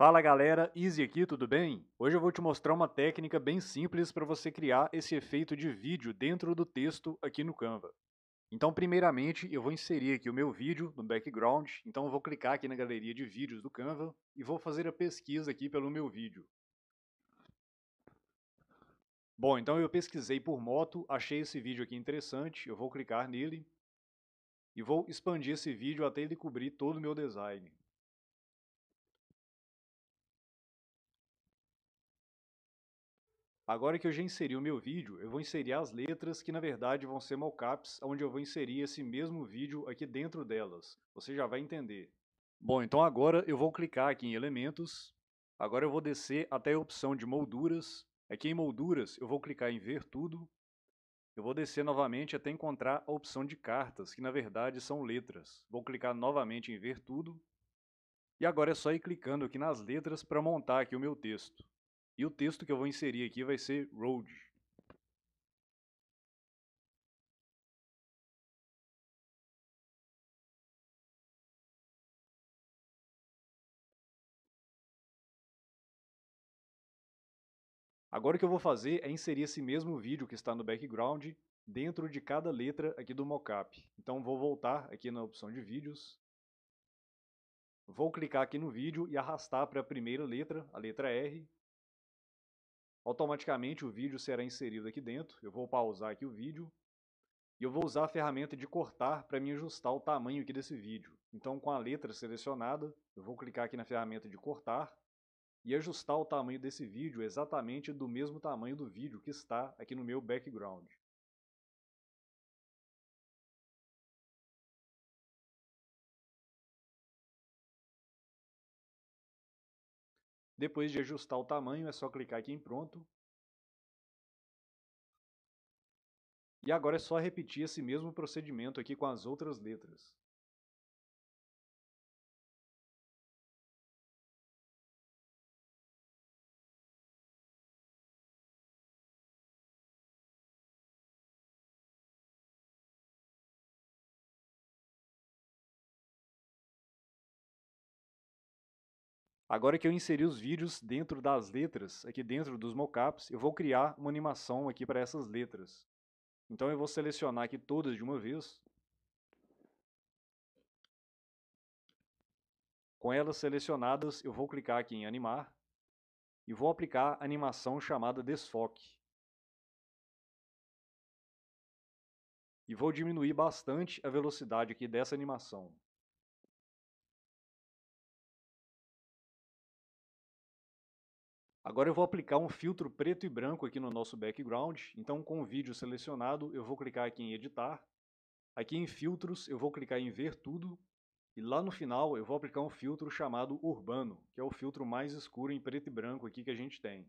Fala galera, Easy aqui, tudo bem? Hoje eu vou te mostrar uma técnica bem simples para você criar esse efeito de vídeo dentro do texto aqui no Canva. Então primeiramente eu vou inserir aqui o meu vídeo no background, então eu vou clicar aqui na galeria de vídeos do Canva e vou fazer a pesquisa aqui pelo meu vídeo. Bom, então eu pesquisei por moto, achei esse vídeo aqui interessante, eu vou clicar nele e vou expandir esse vídeo até ele cobrir todo o meu design. Agora que eu já inseri o meu vídeo, eu vou inserir as letras que na verdade vão ser mockups, onde eu vou inserir esse mesmo vídeo aqui dentro delas. Você já vai entender. Bom, então agora eu vou clicar aqui em elementos. Agora eu vou descer até a opção de molduras. Aqui em molduras eu vou clicar em ver tudo. Eu vou descer novamente até encontrar a opção de cartas, que na verdade são letras. Vou clicar novamente em ver tudo. E agora é só ir clicando aqui nas letras para montar aqui o meu texto. E o texto que eu vou inserir aqui vai ser road. Agora o que eu vou fazer é inserir esse mesmo vídeo que está no background dentro de cada letra aqui do mockup. Então vou voltar aqui na opção de vídeos, vou clicar aqui no vídeo e arrastar para a primeira letra, a letra R, Automaticamente o vídeo será inserido aqui dentro. Eu vou pausar aqui o vídeo. E eu vou usar a ferramenta de cortar para me ajustar o tamanho aqui desse vídeo. Então com a letra selecionada, eu vou clicar aqui na ferramenta de cortar e ajustar o tamanho desse vídeo exatamente do mesmo tamanho do vídeo que está aqui no meu background. Depois de ajustar o tamanho, é só clicar aqui em pronto. E agora é só repetir esse mesmo procedimento aqui com as outras letras. Agora que eu inseri os vídeos dentro das letras, aqui dentro dos mockups, eu vou criar uma animação aqui para essas letras. Então eu vou selecionar aqui todas de uma vez. Com elas selecionadas, eu vou clicar aqui em animar e vou aplicar a animação chamada desfoque. E vou diminuir bastante a velocidade aqui dessa animação. Agora eu vou aplicar um filtro preto e branco aqui no nosso background. Então com o vídeo selecionado, eu vou clicar aqui em editar. Aqui em filtros, eu vou clicar em ver tudo. E lá no final eu vou aplicar um filtro chamado urbano, que é o filtro mais escuro em preto e branco aqui que a gente tem.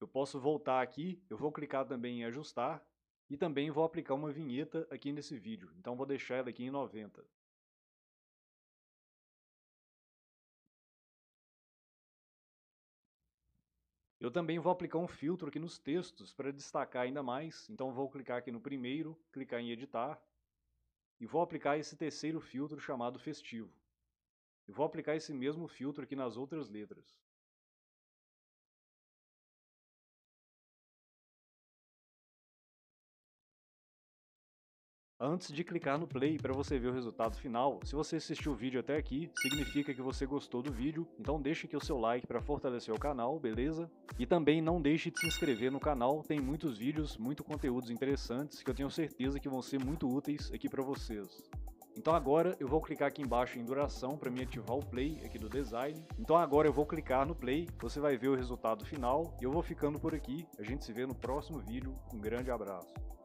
Eu posso voltar aqui, eu vou clicar também em ajustar e também vou aplicar uma vinheta aqui nesse vídeo. Então vou deixar ela aqui em 90. Eu também vou aplicar um filtro aqui nos textos para destacar ainda mais. Então vou clicar aqui no primeiro, clicar em editar e vou aplicar esse terceiro filtro chamado festivo. E vou aplicar esse mesmo filtro aqui nas outras letras. antes de clicar no play para você ver o resultado final. Se você assistiu o vídeo até aqui, significa que você gostou do vídeo, então deixe aqui o seu like para fortalecer o canal, beleza? E também não deixe de se inscrever no canal, tem muitos vídeos, muito conteúdos interessantes que eu tenho certeza que vão ser muito úteis aqui para vocês. Então agora eu vou clicar aqui embaixo em duração para me ativar o play aqui do design. Então agora eu vou clicar no play, você vai ver o resultado final e eu vou ficando por aqui. A gente se vê no próximo vídeo. Um grande abraço.